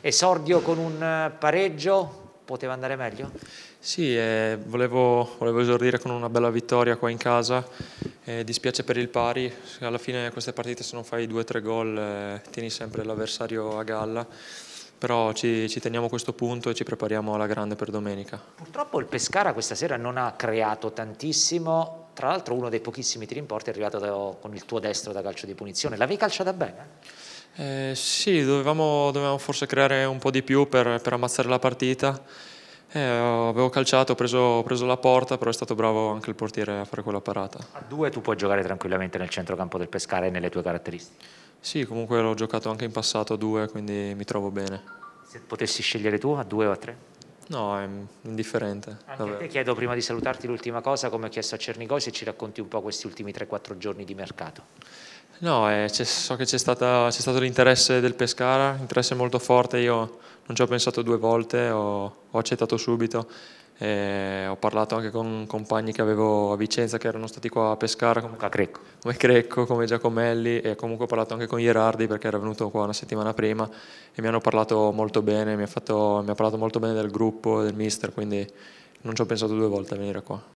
Esordio con un eh, pareggio, poteva andare meglio? Sì, eh, volevo, volevo, esordire con una bella vittoria qua in casa, eh, dispiace per il pari, alla fine queste partite se non fai due o tre gol eh, tieni sempre l'avversario a galla però ci, ci, teniamo questo punto e ci prepariamo alla grande per domenica. Purtroppo il Pescara questa sera non ha creato tantissimo, tra l'altro uno dei pochissimi tiri in porta è arrivato da, con il tuo destro da calcio di punizione, l'avevi calciata bene? Eh, sì, dovevamo, dovevamo, forse creare un po' di più per, per ammazzare la partita. Eh, avevo calciato, ho preso, ho preso, la porta, però è stato bravo anche il portiere a fare quella parata. A due tu puoi giocare tranquillamente nel centrocampo del Pescare nelle tue caratteristiche? Sì, comunque l'ho giocato anche in passato a due, quindi mi trovo bene. Se potessi scegliere tu a due o a tre? No, è indifferente. Anche te chiedo prima di salutarti l'ultima cosa, come ho chiesto a Cernigosi, se ci racconti un po' questi ultimi 3-4 giorni di mercato. No, eh, so che c'è, stato l'interesse del Pescara, interesse molto forte, io non ci ho pensato due volte, ho, ho accettato subito. ho parlato anche con compagni che avevo a Vicenza che erano stati qua a Pescara come, a Crecco. come Crecco, come Giacomelli e comunque ho parlato anche con Gerardi perché era venuto qua una settimana prima e mi hanno parlato molto bene, mi ha, fatto, mi ha parlato molto bene del gruppo, del mister, quindi non ci ho pensato due volte a venire qua.